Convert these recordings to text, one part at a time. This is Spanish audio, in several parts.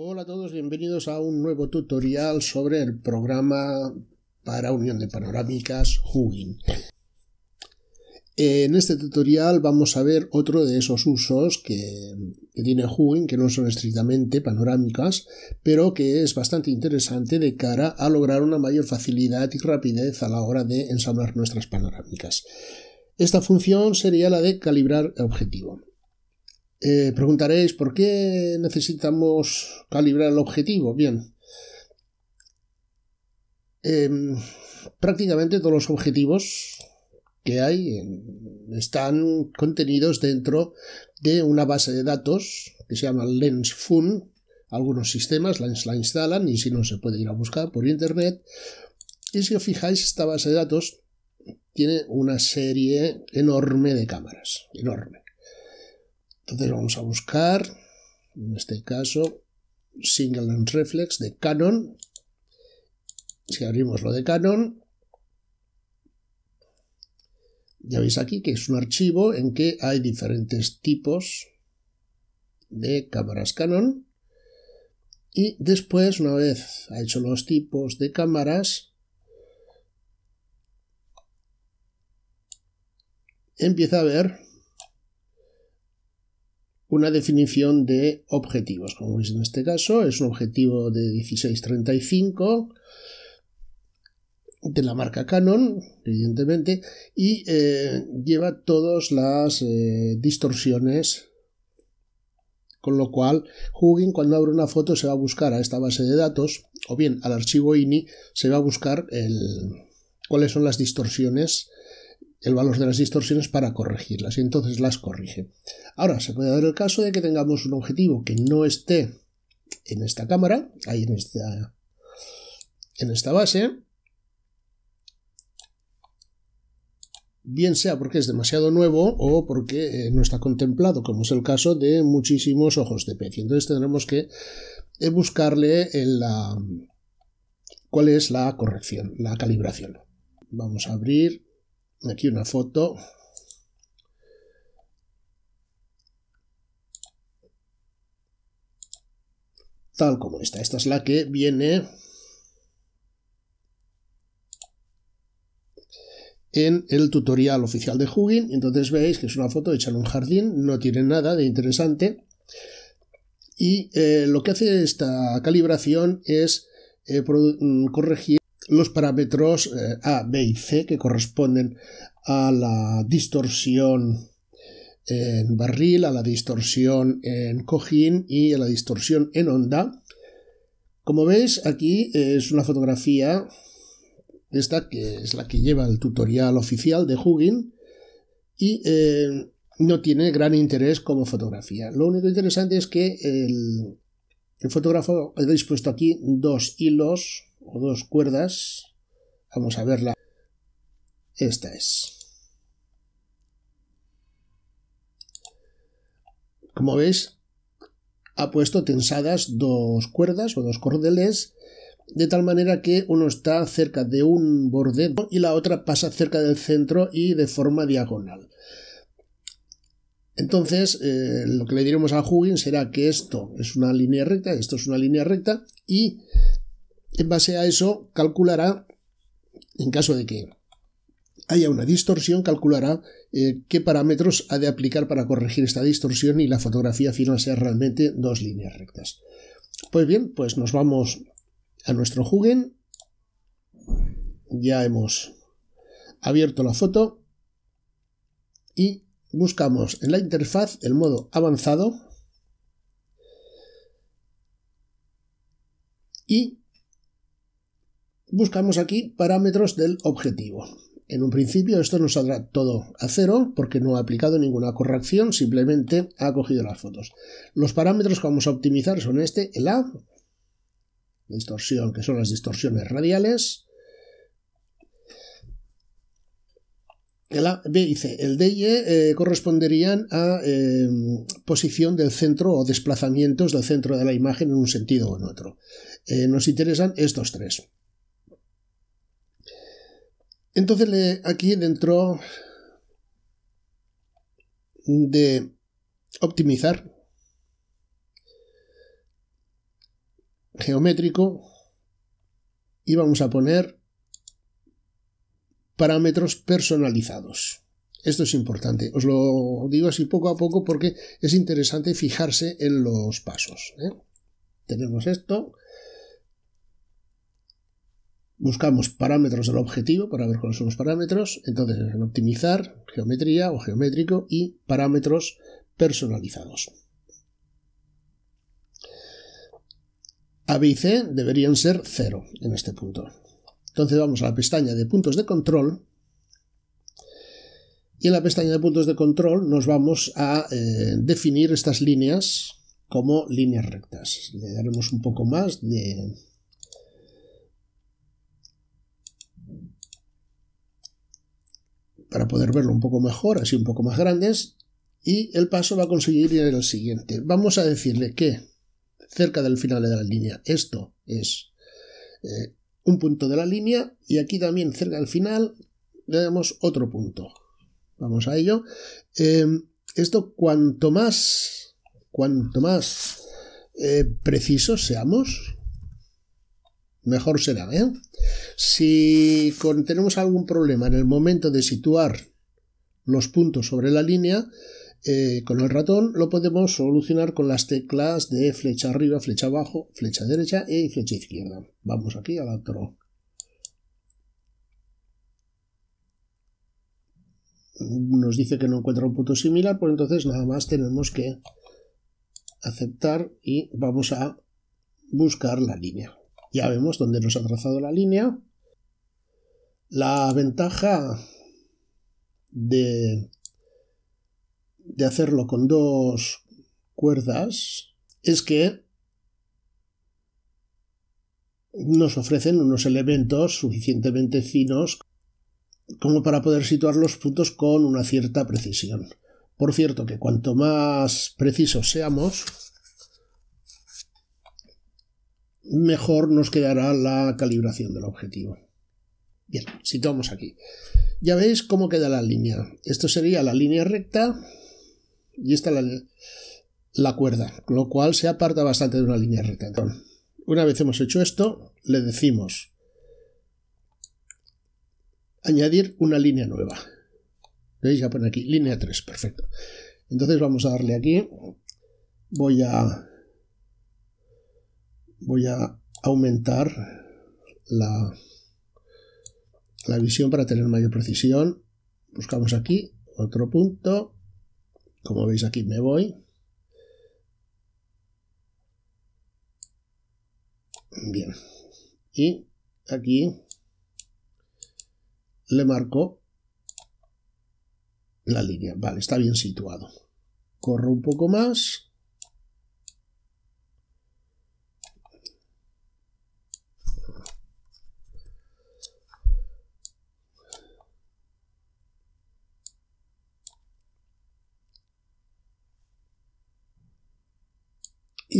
Hola a todos, bienvenidos a un nuevo tutorial sobre el programa para unión de panorámicas Hugin. En este tutorial vamos a ver otro de esos usos que, tiene Hugin, que no son estrictamente panorámicas, pero que es bastante interesante de cara a lograr una mayor facilidad y rapidez a la hora de ensamblar nuestras panorámicas. Esta función sería la de calibrar el objetivo. Eh, preguntaréis, ¿por qué necesitamos calibrar el objetivo? Bien. Em, prácticamente todos los objetivos que hay están contenidos dentro de una base de datos que se llama LensFun. Algunos sistemas la, la instalan y si no se puede ir a buscar por internet. Y si os fijáis, esta base de datos tiene una serie enorme de cámaras, enorme. Entonces vamos a buscar, en este caso, Single and Reflex de Canon. Si abrimos lo de Canon, ya veis aquí que es un archivo en que hay diferentes tipos de cámaras Canon. Y después, una vez ha hecho los tipos de cámaras, empieza a ver una definición de objetivos. Como veis en este caso, es un objetivo de 1635 de la marca Canon, evidentemente, y eh, lleva todas las eh, distorsiones. Con lo cual, Hugin cuando abre una foto se va a buscar a esta base de datos o bien al archivo INI se va a buscar el, cuáles son las distorsiones el valor de las distorsiones para corregirlas y entonces las corrige. Ahora, se puede dar el caso de que tengamos un objetivo que no esté en esta cámara, ahí en esta, en esta base, bien sea porque es demasiado nuevo o porque eh, no está contemplado, como es el caso de muchísimos ojos de pez. Y entonces tendremos que eh, buscarle en la, cuál es la corrección, la calibración. Vamos a abrir Aquí una foto. Tal como está. Esta es la que viene en el tutorial oficial de Hugin. Entonces veis que es una foto hecha en un jardín, no tiene nada de interesante. Y eh, lo que hace esta calibración es eh, mm, corregir los parámetros eh, A, B y C que corresponden a la distorsión en barril, a la distorsión en cojín y a la distorsión en onda. Como veis, aquí es una fotografía, esta que es la que lleva el tutorial oficial de Hugin, y eh, no tiene gran interés como fotografía. Lo único interesante es que el, el fotógrafo ha dispuesto aquí dos hilos o dos cuerdas. Vamos a verla. Esta es. Como veis, ha puesto tensadas dos cuerdas o dos cordeles de tal manera que uno está cerca de un borde y la otra pasa cerca del centro y de forma diagonal. Entonces, eh, lo que le diremos a Jugin será que esto es una línea recta, esto es una línea recta, y en base a eso, calculará, en caso de que haya una distorsión, calculará eh, qué parámetros ha de aplicar para corregir esta distorsión y la fotografía final sea realmente dos líneas rectas. Pues bien, pues nos vamos a nuestro jugen. Ya hemos abierto la foto y buscamos en la interfaz el modo avanzado y buscamos aquí parámetros del objetivo. En un principio esto nos saldrá todo a cero porque no ha aplicado ninguna corrección, simplemente ha cogido las fotos. Los parámetros que vamos a optimizar son este, el A, distorsión, que son las distorsiones radiales, el A, B y C. El D y E eh, corresponderían a eh, posición del centro o desplazamientos del centro de la imagen en un sentido o en otro. Eh, nos interesan estos tres. Entonces aquí dentro de optimizar geométrico y vamos a poner parámetros personalizados. Esto es importante, os lo digo así poco a poco porque es interesante fijarse en los pasos. ¿eh? Tenemos esto, buscamos parámetros del objetivo para ver cuáles son los parámetros, entonces en optimizar, geometría o geométrico y parámetros personalizados. A, B y C deberían ser cero en este punto. Entonces vamos a la pestaña de puntos de control y en la pestaña de puntos de control nos vamos a eh, definir estas líneas como líneas rectas. Le daremos un poco más de, para poder verlo un poco mejor, así un poco más grandes, y el paso va a conseguir ir el siguiente. Vamos a decirle que cerca del final de la línea, esto es eh, un punto de la línea, y aquí también cerca del final le damos otro punto. Vamos a ello. Em, esto cuanto más, cuanto más eh, precisos seamos, mejor será. ¿eh? Si tenemos algún problema en el momento de situar los puntos sobre la línea, eh, con el ratón lo podemos solucionar con las teclas de flecha arriba, flecha abajo, flecha derecha y e flecha izquierda. Vamos aquí al otro. Nos dice que no encuentra un punto similar, pues entonces nada más tenemos que aceptar y vamos a buscar la línea. Ya vemos dónde nos ha trazado la línea. La ventaja de, de hacerlo con dos cuerdas es que nos ofrecen unos elementos suficientemente finos como para poder situar los puntos con una cierta precisión. Por cierto, que cuanto más precisos seamos, mejor nos quedará la calibración del objetivo. Bien, situamos aquí. Ya veis cómo queda la línea. Esto sería la línea recta y esta la, cuerda, lo cual se aparta bastante de una línea recta. Una vez hemos hecho esto, le decimos añadir una línea nueva. ¿Veis? Ya pone aquí, línea 3, perfecto. Entonces vamos a darle aquí. Voy a voy a aumentar la, la visión para tener mayor precisión. Buscamos aquí otro punto. Como veis aquí me voy. Bien. Y aquí le marco la línea. Vale, está bien situado. Corro un poco más.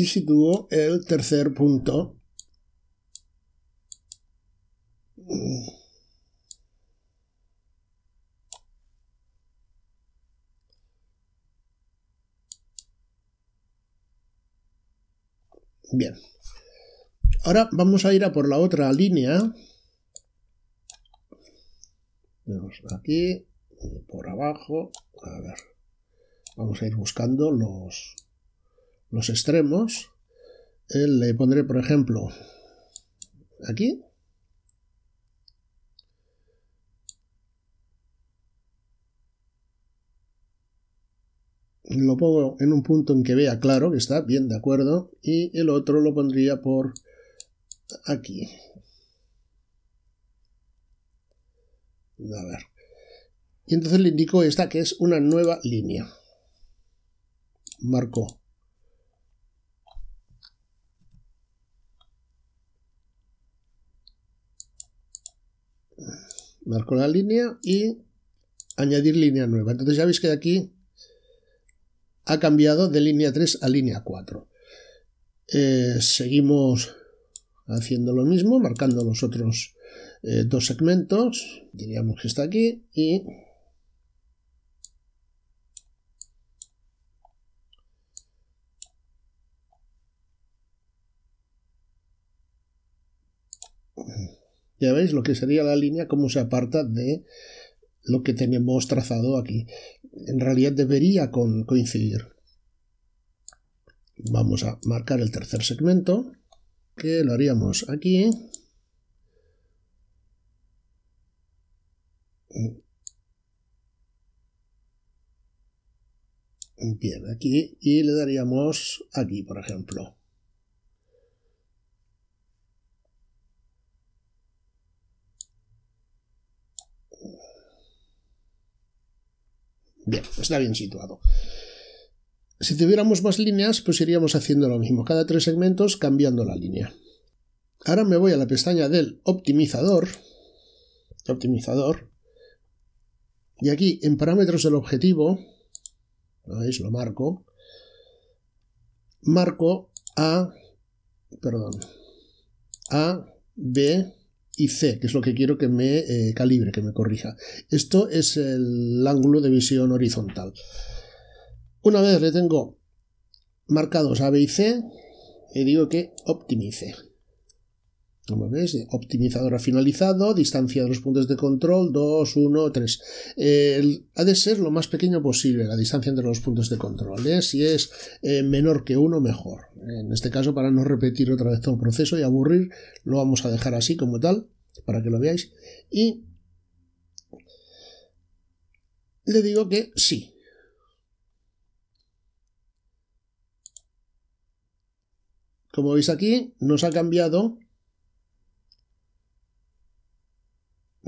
y sitúo el tercer punto. Bien. Ahora vamos a ir a por la otra línea. Vemos aquí, por abajo. A ver. Vamos a ir buscando los, los extremos, le pondré, por ejemplo, aquí. Lo pongo en un punto en que vea claro que está bien de acuerdo y el otro lo pondría por aquí. A ver. Y entonces le indico esta que es una nueva línea. Marco marco la línea y añadir línea nueva. Entonces ya veis que aquí ha cambiado de línea 3 a línea 4. Eh, seguimos haciendo lo mismo, marcando los otros eh, dos segmentos, diríamos que está aquí, y Ya veis lo que sería la línea, cómo se aparta de lo que tenemos trazado aquí. En realidad debería coincidir. Vamos a marcar el tercer segmento, que lo haríamos aquí. Bien, aquí y le daríamos aquí, por ejemplo. Bien, está bien situado. Si tuviéramos más líneas, pues iríamos haciendo lo mismo, cada tres segmentos cambiando la línea. Ahora me voy a la pestaña del optimizador, optimizador, y aquí en parámetros del objetivo, ¿lo Lo marco, marco A, perdón, A, B, y C, que es lo que quiero que me eh, calibre, que me corrija. Esto es el ángulo de visión horizontal. Una vez le tengo marcados A, B y C, le digo que optimice. Como veis, optimizador ha finalizado, distancia de los puntos de control, 2, 1, 3. ha de ser lo más pequeño posible la distancia entre los puntos de control. ¿eh? Si es eh, menor que 1, mejor. En este caso, para no repetir otra vez todo el proceso y aburrir, lo vamos a dejar así como tal, para que lo veáis. Y le digo que sí, Como veis aquí, nos ha cambiado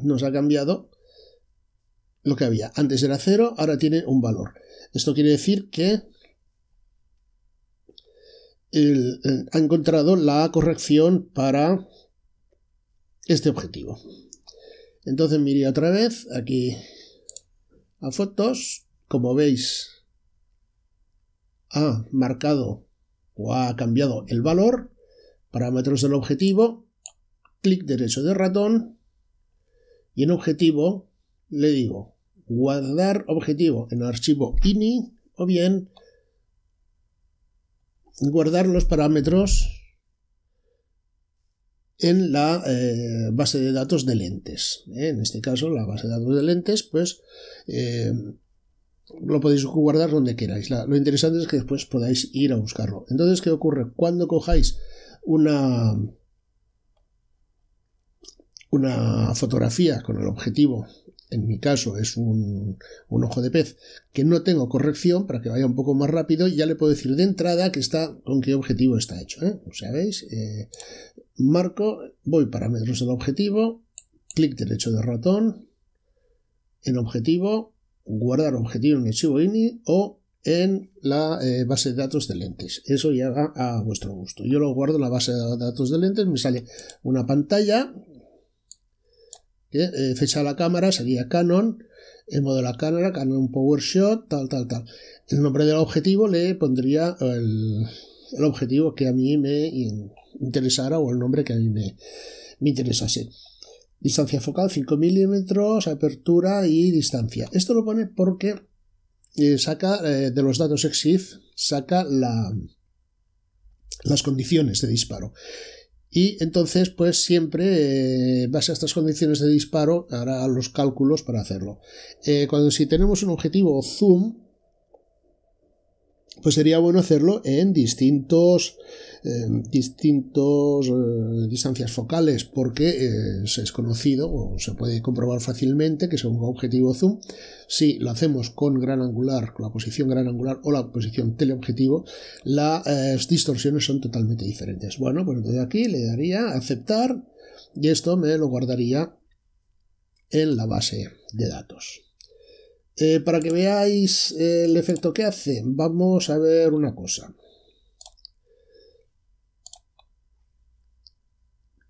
nos ha cambiado lo que había. Antes era cero, ahora tiene un valor. Esto quiere decir que eh, ha encontrado la corrección para este objetivo. Entonces miré otra vez aquí a fotos. Como veis, ha marcado o ha cambiado el valor, parámetros del objetivo, clic derecho de ratón y en objetivo le digo guardar objetivo en archivo ini o bien guardar los parámetros en la eh, base de datos de lentes. ¿eh? En este caso, la base de datos de lentes, pues eh, lo podéis guardar donde queráis. lo interesante es que después podáis ir a buscarlo. Entonces, ¿qué ocurre? Cuando cojáis una, una fotografía con el objetivo, en mi caso es un, ojo de pez, que no tengo corrección para que vaya un poco más rápido, ya le puedo decir de entrada que está, con qué objetivo está hecho. ¿eh? O eh, marco, voy parámetros del objetivo, clic derecho de ratón, en objetivo, guardar objetivo en archivo INI o en la eh, base de datos de lentes. Eso ya a vuestro gusto. Yo lo guardo en la base de datos de lentes, me sale una pantalla eh, eh, fecha de la cámara sería Canon, el modelo de la cámara, Canon PowerShot, tal, tal, tal. El nombre del objetivo le pondría el, objetivo que a mí me interesara o el nombre que a mí me, interesase. Distancia focal 5 milímetros, apertura y distancia. Esto lo pone porque eh, saca de los datos EXIF, saca las condiciones de disparo. Y entonces, pues siempre, eh, basa a estas condiciones de disparo, hará los cálculos para hacerlo. Eh, cuando si tenemos un objetivo zoom, pues sería bueno hacerlo en distintos, em, distintos eh, distancias focales, porque eh, es conocido o se puede comprobar fácilmente que según objetivo zoom, si lo hacemos con gran angular, con la posición gran angular o la posición teleobjetivo, las eh, distorsiones son totalmente diferentes. Bueno, pues desde aquí le daría aceptar y esto me lo guardaría en la base de datos. Eh, para que veáis eh, el efecto que hace, vamos a ver una cosa.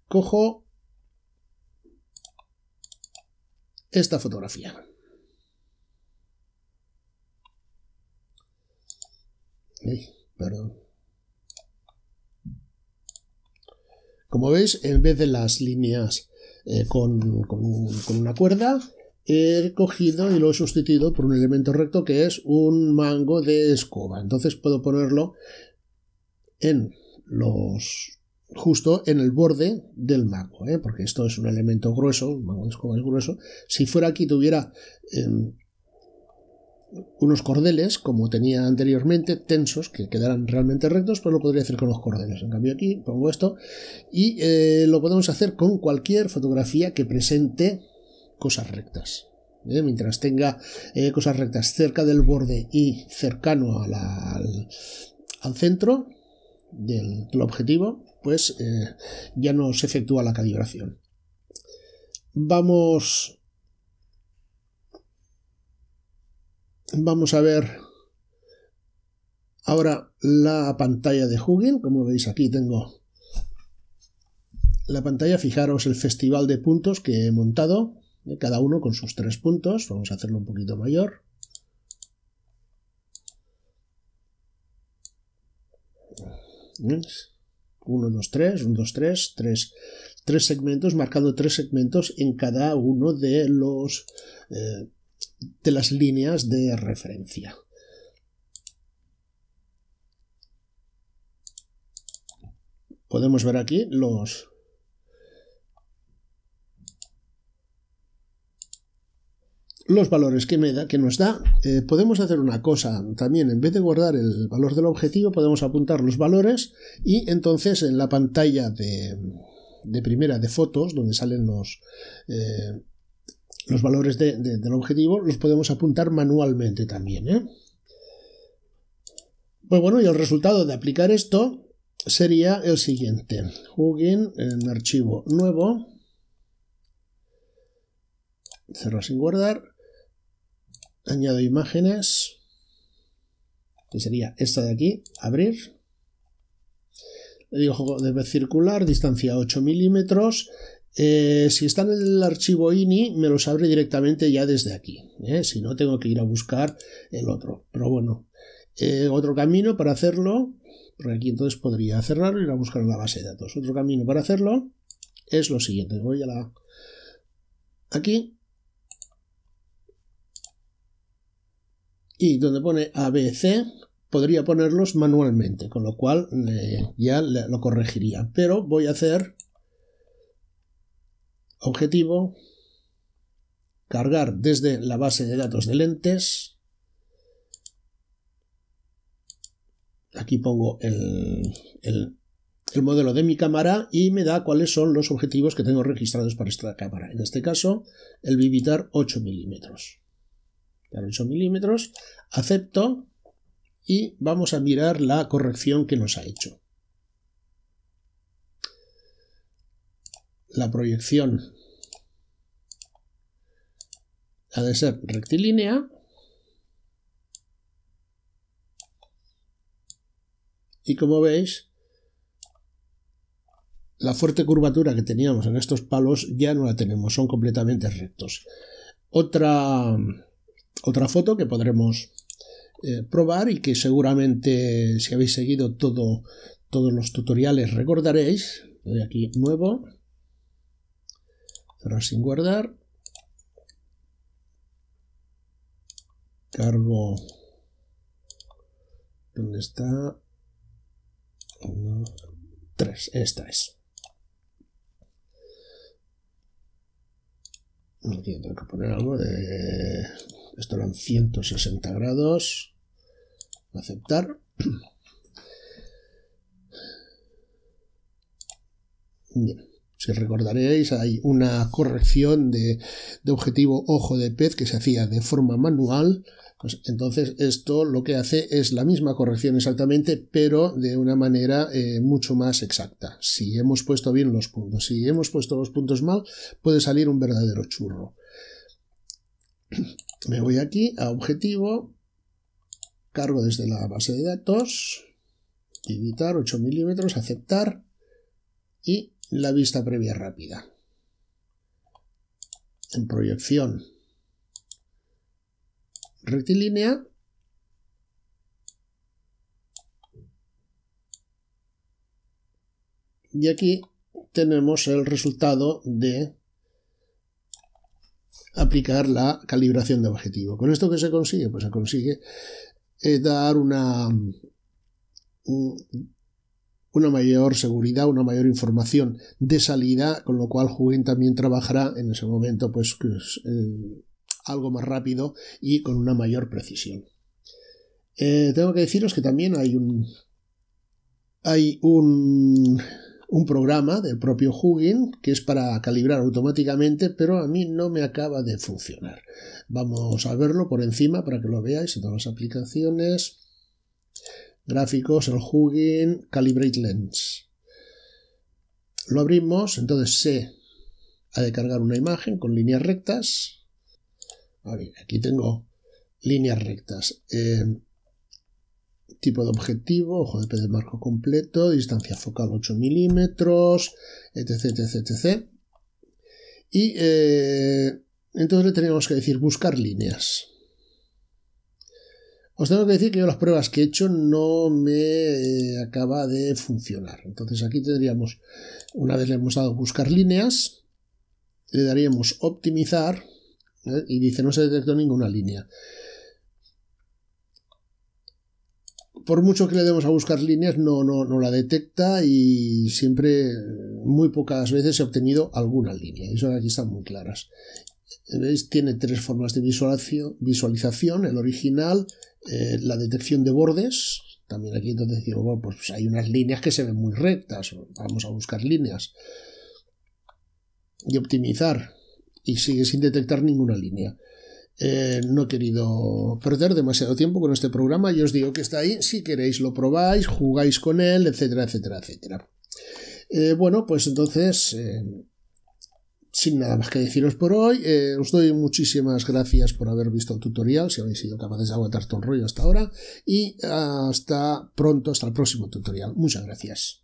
Cojo esta fotografía. perdón. Como veis, en vez de las líneas eh, con una cuerda, he cogido y lo he sustituido por un elemento recto que es un mango de escoba. Entonces puedo ponerlo en los justo en el borde del mango, ¿eh? porque esto es un elemento grueso, un mango de escoba es grueso. Si fuera aquí tuviera em, unos cordeles, como tenía anteriormente, tensos, que quedaran realmente rectos, pues lo podría hacer con los cordeles. En cambio aquí pongo esto y eh, lo podemos hacer con cualquier fotografía que presente cosas rectas. ¿eh? Mientras tenga eh, cosas rectas cerca del borde y cercano al, centro del, objetivo, pues eh, ya no se efectúa la calibración. Vamos. Vamos a ver ahora la pantalla de Hugin. Como veis aquí tengo la pantalla. Fijaros el festival de puntos que he montado cada uno con sus tres puntos. Vamos a hacerlo un poquito mayor. 1, 2, 3, 1, 2, 3, 3, segmentos, marcando tres segmentos en cada uno de los eh, de las líneas de referencia. Podemos ver aquí los, los valores que, me da, que nos da, eh, podemos hacer una cosa. También, en vez de guardar el valor del objetivo, podemos apuntar los valores y entonces en la pantalla de, primera de fotos, donde salen los, eh, los valores del objetivo, los podemos apuntar manualmente también. ¿eh? Pues bueno, y el resultado de aplicar esto sería el siguiente. Hugin en archivo nuevo. Cerrar sin guardar añado imágenes, que sería esta de aquí, abrir. Le digo de vez circular, distancia 8 milímetros. Eh, si está en el archivo INI, me los abre directamente ya desde aquí. ¿eh? Si no, tengo que ir a buscar el otro. Pero bueno, eh, otro camino para hacerlo, porque aquí entonces podría cerrarlo y ir a buscar la base de datos. Otro camino para hacerlo es lo siguiente. Voy a la... Aquí y donde pone ABC podría ponerlos manualmente, con lo cual ya lo corregiría. Pero voy a hacer objetivo, cargar desde la base de datos de lentes. Aquí pongo el, el modelo de mi cámara y me da cuáles son los objetivos que tengo registrados para esta cámara. En este caso, el Vivitar 8 milímetros. 8 milímetros, acepto y vamos a mirar la corrección que nos ha hecho. La proyección ha de ser rectilínea y como veis la fuerte curvatura que teníamos en estos palos ya no la tenemos, son completamente rectos. Otra otra foto que podremos eh, probar y que seguramente si habéis seguido todo, todos los tutoriales recordaréis. Doy aquí nuevo, cerrar sin guardar, cargo, ¿dónde está? Uno, tres, esta es. Aquí tengo que poner algo de esto eran 160 grados. Aceptar. Bien. Si recordaréis, hay una corrección de, objetivo ojo de pez que se hacía de forma manual. Pues entonces esto lo que hace es la misma corrección exactamente, pero de una manera eh, mucho más exacta. Si hemos puesto bien los puntos, si hemos puesto los puntos mal, puede salir un verdadero churro. Me voy aquí a objetivo, cargo desde la base de datos, editar 8 milímetros, aceptar y la vista previa rápida. En proyección rectilínea y aquí tenemos el resultado de aplicar la calibración de objetivo. ¿Con esto qué se consigue? Pues se consigue eh, dar una, una mayor seguridad, una mayor información de salida, con lo cual Hugen también trabajará en ese momento pues, eh, algo más rápido y con una mayor precisión. Eh, tengo que deciros que también hay un, hay un un programa del propio Hugin que es para calibrar automáticamente, pero a mí no me acaba de funcionar. Vamos a verlo por encima para que lo veáis en todas las aplicaciones. Gráficos, el Hugin Calibrate Lens. Lo abrimos, entonces se ha de cargar una imagen con líneas rectas. A ver, aquí tengo líneas rectas. Eh, tipo de objetivo, ojo de pez de marco completo, distancia focal 8 milímetros, etc, etc, etc. Y eh, entonces le teníamos que decir buscar líneas. Os tengo que decir que yo las pruebas que he hecho no me eh, acaba de funcionar. Entonces aquí tendríamos, una vez le hemos dado buscar líneas, le daríamos optimizar ¿eh? y dice no se detectó ninguna línea. por mucho que le demos a buscar líneas, no, no, la detecta y siempre, muy pocas veces, he obtenido alguna línea. Eso aquí están muy claras. Tiene tres formas de visualización, el original, eh, la detección de bordes, también aquí entonces digo, bueno, pues hay unas líneas que se ven muy rectas, vamos a buscar líneas y optimizar y sigue sin detectar ninguna línea. Eh, no he querido perder demasiado tiempo con este programa y os digo que está ahí. Si queréis lo probáis, jugáis con él, etcétera, etcétera, etcétera. Eh, bueno, pues entonces, eh, sin nada más que deciros por hoy, os doy muchísimas gracias por haber visto el tutorial, si habéis sido capaces de aguantar todo el rollo hasta ahora, y hasta pronto, hasta el próximo tutorial. Muchas gracias.